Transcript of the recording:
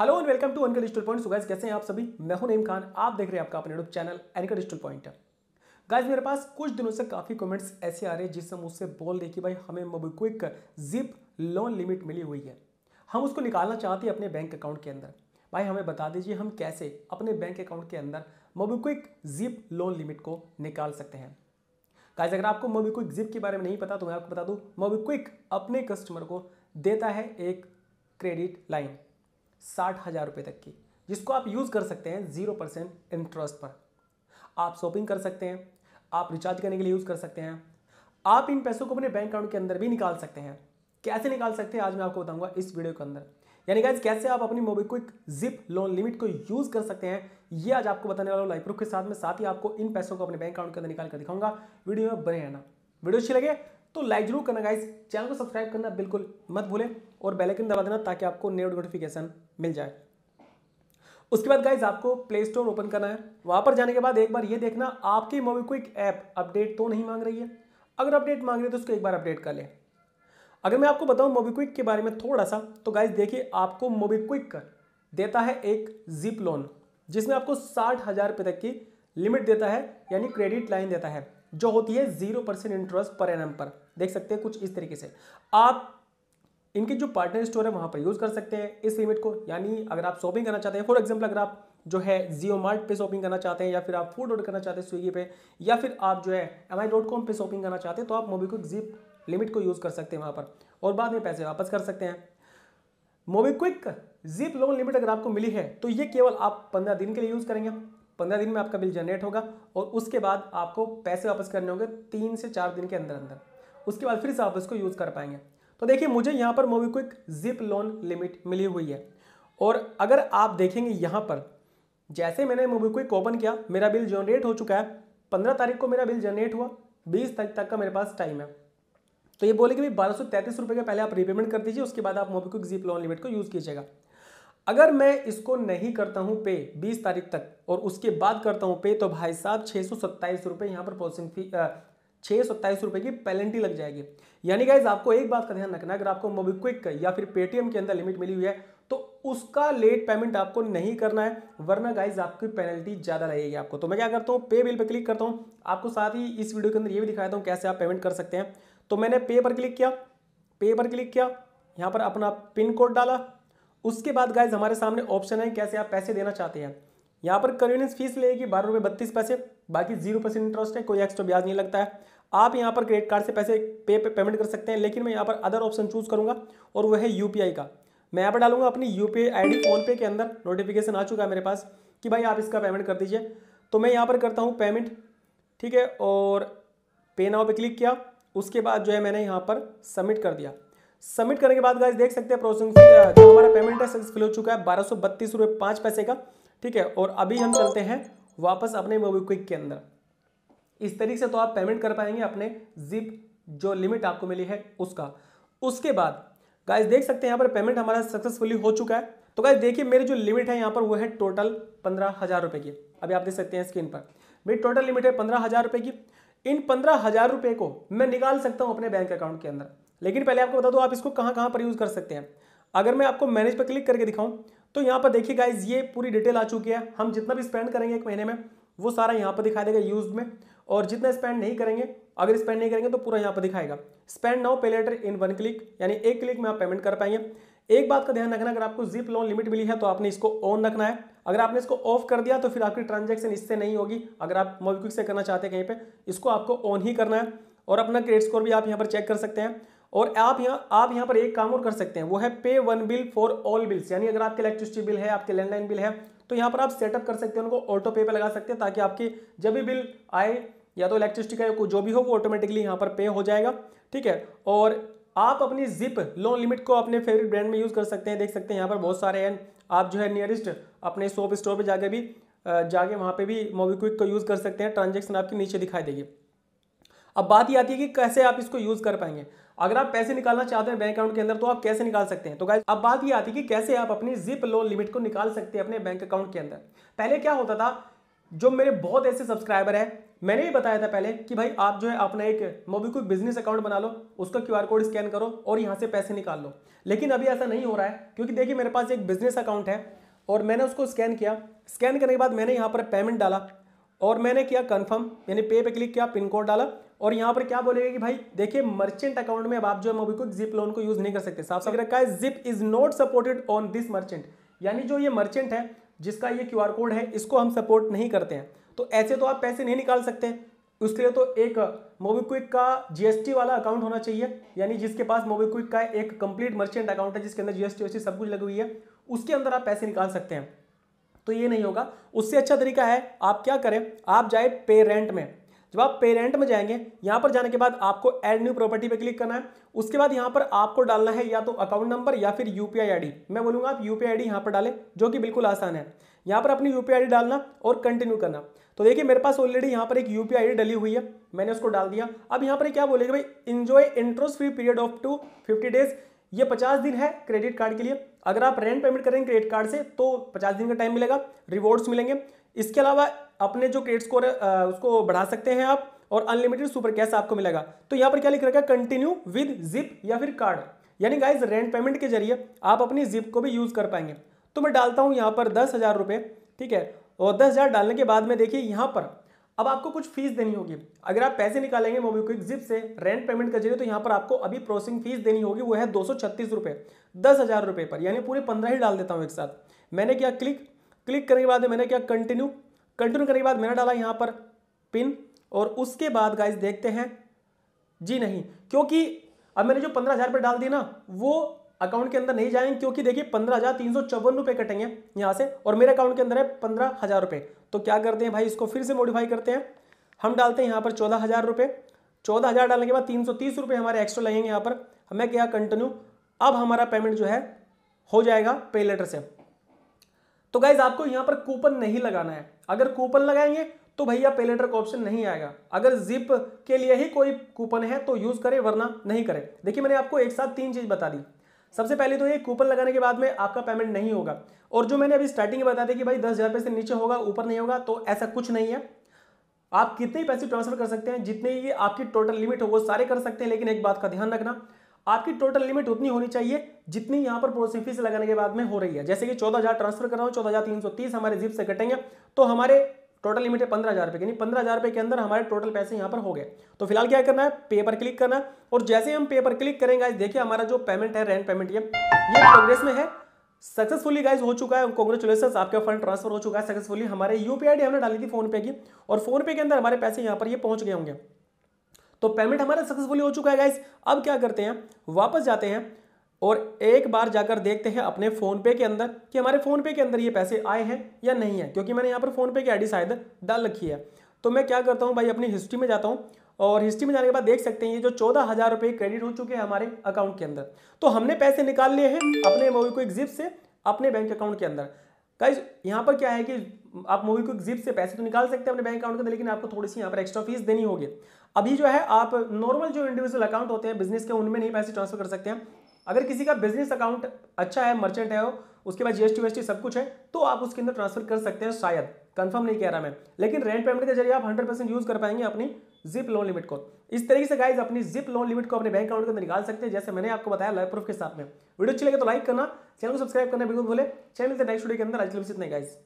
hello and welcome to Ankur digital point guys कैसे हैं आप सभी मैं हूं नेम खान आप देख रहे हैं आपका अपने YouTube channel Ankur digital point guys मेरे पास कुछ दिनों से काफ़ी कमेंट्स ऐसे आ रहे हैं जिससे मुझसे बोल रहे कि भाई हमें मोबिक्विक जिप लोन लिमिट मिली हुई है हम उसको निकालना चाहते हैं अपने बैंक अकाउंट के अंदर भाई हमें बता दीजिए हम कैसे अपने बैंक अकाउंट के अंदर मोबिक्विक जिप लोन लिमिट को निकाल सकते हैं गाइज अगर आपको मोबिक्विक जिप के बारे में नहीं पता तो मैं आपको बता दूँ मोबिक्विक अपने कस्टमर को देता है एक क्रेडिट लाइन साठ हज़ार रुपये तक की जिसको आप यूज़ कर सकते हैं ज़ीरो परसेंट इंटरेस्ट पर आप शॉपिंग कर सकते हैं आप रिचार्ज करने के लिए यूज़ कर सकते हैं आप इन पैसों को अपने बैंक अकाउंट के अंदर भी निकाल सकते हैं कैसे निकाल सकते हैं आज मैं आपको बताऊंगा इस वीडियो के अंदर यानी गाइज कैसे आप अपनी मोबीक्विक जिप लोन लिमिट को यूज़ कर सकते हैं ये आज आपको बताने वाला लाइफ प्रूफ के साथ में साथ ही आपको इन पैसों को अपने बैंक अकाउंट के अंदर निकाल कर दिखाऊंगा वीडियो में बने रहना वीडियो अच्छी लगे तो लाइक जरूर करना गाइस चैनल को सब्सक्राइब करना बिल्कुल मत भूलें और बेल आइकन दबा देना ताकि आपको नए नोटिफिकेशन मिल जाए उसके बाद गाइज आपको प्ले स्टोर ओपन करना है वहां पर जाने के बाद एक बार ये देखना आपकी मोबीक्विक ऐप अपडेट तो नहीं मांग रही है अगर अपडेट मांग रही है तो उसको एक बार अपडेट कर लें अगर मैं आपको बताऊं मोबीक्विक के बारे में थोड़ा सा तो गाइज देखिए आपको मोबीक्विक देता है एक जिप लोन जिसमें आपको साठ हज़ार रुपये तक की लिमिट देता है यानी क्रेडिट लाइन देता है जो होती है जीरो परसेंट इंटरेस्ट पर एन पर देख सकते हैं कुछ इस तरीके से आप इनके जो पार्टनर स्टोर है वहां पर यूज़ कर सकते हैं इस लिमिट को यानी अगर आप शॉपिंग करना चाहते हैं फॉर एग्जाम्पल अगर आप जो है जियो मार्ट पर शॉपिंग करना चाहते हैं या फिर आप फूड ऑर्डर करना चाहते हैं स्विगी पे या फिर आप जो है एम आई डॉट कॉम पर शॉपिंग करना चाहते हैं तो आप मोबीक्विक जीप लिमिट को यूज़ कर सकते हैं वहां पर और बाद में पैसे वापस कर सकते हैं मोबीक्विक जीप लोन लिमिट अगर आपको मिली है तो ये केवल आप पंद्रह दिन के लिए यूज़ करेंगे पंद्रह दिन में आपका बिल जनरेट होगा और उसके बाद आपको पैसे वापस करने होंगे तीन से चार दिन के अंदर अंदर उसके बाद फिर से आप इसको यूज़ कर पाएंगे तो देखिए मुझे यहाँ पर मोबीक्विक जिप लोन लिमिट मिली हुई है और अगर आप देखेंगे यहाँ पर जैसे मैंने मोबीक्विक ओपन किया मेरा बिल जनरेट हो चुका है पंद्रह तारीख को मेरा बिल जनरेट हुआ बीस तारीख तक का मेरे पास टाइम है तो ये बोले कि भाई बारह सौ तैंतीस रुपये का पहले आप रीपेमेंट कर दीजिए उसके बाद आप मोबी क्विक लोन लिमिट को यूज़ कीजिएगा अगर मैं इसको नहीं करता हूं पे 20 तारीख तक और उसके बाद करता हूं पे तो भाई साहब छः सौ सत्ताईस रुपये यहाँ पर प्रोसेसिंग फी छः सत्ताईस रुपये की पेनल्टी लग जाएगी यानी गाइज आपको एक बात का ध्यान रखना अगर आपको मोबिक्विक या फिर पेटीएम के अंदर लिमिट मिली हुई है तो उसका लेट पेमेंट आपको नहीं करना है वरना गाइज आपकी पेनल्टी ज़्यादा रहेगी आपको तो मैं क्या करता हूँ पे बिल पर क्लिक करता हूँ आपको साथ ही इस वीडियो के अंदर ये भी दिखाता हूँ कैसे आप पेमेंट कर सकते हैं तो मैंने पे पर क्लिक किया पे पर क्लिक किया यहाँ पर अपना पिन कोड डाला उसके बाद गाइज हमारे सामने ऑप्शन है कैसे आप पैसे देना चाहते हैं यहाँ पर कन्वीनियंस फीस लेगी बारह रुपये बत्तीस पैसे बाकी जीरो परसेंट इंटरेस्ट है कोई एक्स्ट्रा ब्याज नहीं लगता है आप यहाँ पर क्रेडिट कार्ड से पैसे पे पेमेंट कर सकते हैं लेकिन मैं यहाँ पर अदर ऑप्शन चूज़ करूँगा और वह है यू का मैं यहाँ पर डालूंगा अपनी U P I D PhonePe के अंदर नोटिफिकेशन आ चुका है मेरे पास कि भाई आप इसका पेमेंट कर दीजिए तो मैं यहाँ पर करता हूँ पेमेंट ठीक है और पे नाव पर क्लिक किया उसके बाद जो है मैंने यहाँ पर सबमिट कर दिया सबमिट करने के बाद गाइज देख सकते हैं प्रोसेसिंग जो हमारा पेमेंट है सक्सेसफुल हो चुका है बारह सौ बत्तीस रुपये पाँच पैसे का ठीक है और अभी हम चलते हैं वापस अपने मोबीक्विक के अंदर इस तरीके से तो आप पेमेंट कर पाएंगे अपने जिप जो लिमिट आपको मिली है उसका उसके बाद गाइज देख सकते हैं यहाँ पर पेमेंट हमारा सक्सेसफुली हो चुका है तो गाइज देखिए मेरी जो लिमिट है यहाँ पर वो है टोटल पंद्रह हज़ार रुपये की अभी आप देख सकते हैं स्क्रीन पर मेरी टोटल लिमिट है पंद्रह हज़ार रुपये की इन पंद्रह हज़ार रुपये को मैं निकाल सकता हूँ अपने बैंक अकाउंट के अंदर लेकिन पहले आपको बता दूँ आप इसको कहाँ कहाँ पर यूज़ कर सकते हैं अगर मैं आपको मैनेज पर क्लिक करके दिखाऊं तो यहाँ पर देखिए गाइज ये पूरी डिटेल आ चुकी है हम जितना भी स्पेंड करेंगे एक महीने में वो सारा यहाँ पर दिखा देगा यूज में और जितना स्पेंड नहीं करेंगे अगर स्पेंड नहीं करेंगे तो पूरा यहाँ पर दिखाएगा spend now pay later in one click यानी एक क्लिक में आप पेमेंट कर पाएंगे एक बात का ध्यान रखना अगर आपको जिप लोन लिमिट मिली है तो आपने इसको ऑन रखना है अगर आपने इसको ऑफ कर दिया तो फिर आपकी ट्रांजेक्शन इससे नहीं होगी अगर आप मोबिक्विक से करना चाहते हैं कहीं पर इसको आपको ऑन ही करना है और अपना क्रेडिट स्कोर भी आप यहाँ पर चेक कर सकते हैं और आप यहाँ आप यहाँ पर एक काम और कर सकते हैं वो है pay one bill for all bills यानी अगर आपके इलेक्ट्रिसिटी बिल है आपके लैंडलाइन बिल है तो यहाँ पर आप सेटअप कर सकते हैं उनको ऑटो पे पे लगा सकते हैं ताकि आपकी जब भी बिल आए या तो इलेक्ट्रिसिटी का जो भी हो वो ऑटोमेटिकली यहाँ पर पे हो जाएगा ठीक है और आप अपनी जिप लोन लिमिट को अपने फेवरेट ब्रांड में यूज़ कर सकते हैं देख सकते हैं यहाँ पर बहुत सारे हैं आप जो है नियरेस्ट अपने शॉप स्टोर पर जाकर भी जाके वहाँ पर भी मोबीक्विक को यूज़ कर सकते हैं ट्रांजेक्शन आपकी नीचे दिखाई देगी अब बात ये आती है कि कैसे आप इसको यूज़ कर पाएंगे अगर आप पैसे निकालना चाहते हैं बैंक अकाउंट के अंदर तो आप कैसे निकाल सकते हैं तो गाइज अब बात ये आती है कि कैसे आप अपनी जिप लोन लिमिट को निकाल सकते हैं अपने बैंक अकाउंट के अंदर पहले क्या होता था जो मेरे बहुत ऐसे सब्सक्राइबर हैं मैंने ये बताया था पहले कि भाई आप जो है अपना एक मोबीक्विक बिजनेस अकाउंट बना लो उसका क्यूआर कोड स्कैन करो और यहाँ से पैसे निकाल लो लेकिन अभी ऐसा नहीं हो रहा है क्योंकि देखिए मेरे पास एक बिजनेस अकाउंट है और मैंने उसको स्कैन किया स्कैन करने के बाद मैंने यहाँ पर पेमेंट डाला और मैंने किया कन्फर्म यानी पे पे क्लिक किया पिन कोड डाला और यहाँ पर क्या बोलेगा कि भाई देखिए मर्चेंट अकाउंट में अब आप जो है मोबीक्विक जिप लोन को यूज नहीं कर सकते साफ साफ रखा है zip is not supported on this merchant यानी जो ये मर्चेंट है जिसका ये क्यू कोड है इसको हम सपोर्ट नहीं करते हैं तो ऐसे तो आप पैसे नहीं निकाल सकते उसके लिए तो एक मोबीक्विक का जीएसटी वाला अकाउंट होना चाहिए यानी जिसके पास मोबीक्विक का एक कंप्लीट मर्चेंट अकाउंट है जिसके अंदर जीएसटी वैसे सब कुछ लगी हुई है उसके अंदर आप पैसे निकाल सकते हैं तो ये नहीं होगा उससे अच्छा तरीका है आप क्या करें आप जाए पे रेंट में जब आप पेरेंट में जाएंगे यहां पर जाने के बाद आपको एड न्यू प्रॉपर्टी पे क्लिक करना है उसके बाद यहां पर आपको डालना है या तो अकाउंट नंबर या फिर यूपीआई आईडी मैं बोलूंगा आप यूपीआई आईडी यहां पर डालें जो कि बिल्कुल आसान है यहां पर अपनी यूपीआई आईडी डालना और कंटिन्यू करना तो देखिए मेरे पास ऑलरेडी यहाँ पर एक यूपीआई आईडी डली हुई है मैंने उसको डाल दिया अब यहाँ पर क्या बोलेगा भाई enjoy interest free period of two fifty days ये पचास दिन है क्रेडिट कार्ड के लिए अगर आप रेंट पेमेंट करेंगे क्रेडिट कार्ड से तो पचास दिन का टाइम मिलेगा रिवॉर्ड्स मिलेंगे इसके अलावा अपने जो क्रेडिट स्कोर है उसको बढ़ा सकते हैं आप और अनलिमिटेड सुपर कैश आपको मिलेगा तो यहाँ पर क्या लिख रखा है कंटिन्यू विद जिप या फिर कार्ड यानी गाइज रेंट पेमेंट के जरिए आप अपनी जिप को भी यूज़ कर पाएंगे तो मैं डालता हूँ यहाँ पर दस हज़ार रुपये ठीक है और दस हज़ार डालने के बाद में देखिए यहाँ पर अब आपको कुछ फीस देनी होगी अगर आप पैसे निकालेंगे मोबीक्विक जिप से रेंट पेमेंट कर तो यहाँ पर आपको अभी प्रोसेसिंग फीस देनी होगी वो है दो सौ छत्तीस रुपये दस हज़ार रुपये पर यानी पूरे पंद्रह ही डाल देता हूँ एक साथ मैंने क्या क्लिक क्लिक करने के बाद मैंने क्या कंटिन्यू कंटिन्यू करने के बाद मैंने डाला यहाँ पर पिन और उसके बाद गाइज देखते हैं जी नहीं क्योंकि अब मैंने जो पंद्रह हज़ार रुपये डाल दिए ना वो अकाउंट के अंदर नहीं जाएंगे क्योंकि देखिए पंद्रह हज़ार तीन सौ चौवन रुपये कटेंगे यहाँ से और मेरे अकाउंट के अंदर है पंद्रह हज़ार रुपये तो क्या करते हैं भाई इसको फिर से मॉडिफाई करते हैं हम डालते हैं यहाँ पर चौदह हज़ार रुपये चौदह हज़ार डालने के बाद तीन सौ तीस रुपये हमारे एक्स्ट्रा लगेंगे यहाँ पर हमें क्या कंटिन्यू अब हमारा पेमेंट जो है हो जाएगा पे लेटर से तो गाइज आपको यहाँ पर कूपन नहीं लगाना है अगर कूपन लगाएंगे तो भैया पे लेटर का ऑप्शन नहीं आएगा अगर जिप के लिए ही कोई कूपन है तो यूज़ करें वरना नहीं करें देखिए मैंने आपको एक साथ तीन चीज़ बता दी सबसे पहले तो ये कूपन लगाने के बाद में आपका पेमेंट नहीं होगा और जो मैंने अभी स्टार्टिंग में बताया कि भाई दस हज़ार से नीचे होगा ऊपर नहीं होगा तो ऐसा कुछ नहीं है आप कितने पैसे ट्रांसफर कर सकते हैं जितने ये आपकी टोटल लिमिट हो वो सारे कर सकते हैं लेकिन एक बात का ध्यान रखना आपकी टोटल लिमिट उतनी होनी चाहिए जितनी यहाँ पर प्रोसेसिंग फीस लगाने के बाद में हो रही है जैसे कि चौदह हज़ार ट्रांसफर कर रहा हूँ चौदह हज़ार तीन सौ तीस हमारे जिप से कटेंगे तो हमारे टोटल लिमिट है पंद्रह हज़ार रुपये यानी पंद्रह हज़ार रुपये के अंदर हमारे टोटल पैसे यहाँ पर हो गए तो फिलहाल क्या करना है पे पर क्लिक करना और जैसे हम पे पर क्लिक करेंगे देखिए हमारा जो पेमेंट है रेंट पेमेंट ये ये प्रोग्रेस में है सक्सेसफुली गाइज हो चुका है कॉन्ग्रेचुलेसन आपका फंड ट्रांसफर हो चुका है सक्सेसफुली हमारे यूपीआई हमने डाली थी फोनपे की और फोनपे के अंदर हमारे पैसे यहाँ पर ये पहुँच गए होंगे तो पेमेंट हमारा सक्सेसफुली हो चुका है गाइज अब क्या करते हैं वापस जाते हैं और एक बार जाकर देखते हैं अपने फ़ोनपे के अंदर कि हमारे फ़ोनपे के अंदर ये पैसे आए हैं या नहीं है क्योंकि मैंने यहाँ पर फ़ोनपे की आई डी शायद डाल रखी है तो मैं क्या करता हूँ भाई अपनी हिस्ट्री में जाता हूँ और हिस्ट्री में जाने के बाद देख सकते हैं ये जो चौदह हज़ार रुपये क्रेडिट हो चुके हैं हमारे अकाउंट के अंदर तो हमने पैसे निकाल लिए हैं अपने मोबी को से अपने बैंक अकाउंट के अंदर गाइज यहाँ पर क्या है कि आप मोबी को से पैसे तो निकाल सकते हैं अपने बैंक अकाउंट के अंदर लेकिन आपको थोड़ी सी यहाँ पर एक्स्ट्रा फीस देनी होगी अभी जो है आप नॉर्मल जो इंडिविजुअल अकाउंट होते हैं बिजनेस के उनमें नहीं पैसे ट्रांसफर कर सकते हैं अगर किसी का बिजनेस अकाउंट अच्छा है मर्चेंट है उसके बाद जीएसटी वीएसटी सब कुछ है तो आप उसके अंदर ट्रांसफर कर सकते हैं शायद कंफर्म नहीं कह रहा मैं लेकिन रेंट पेमेंट के जरिए आप 100 परसेंट यूज कर पाएंगे अपनी जिप लोन लिमिट को इस तरीके से गाइज अपनी जिप लोन लिमिट को अपने बैंक अकाउंट के अंदर निकाल सकते हैं जैसे मैंने आपको बताया लाइव प्रूफ के साथ में वीडियो अच्छी लगे तो लाइक करना चैनल को सब्सक्राइब करना बिल्कुल बोले चैनल से नेक्स्ट वीडियो के अंदर आज के गाइज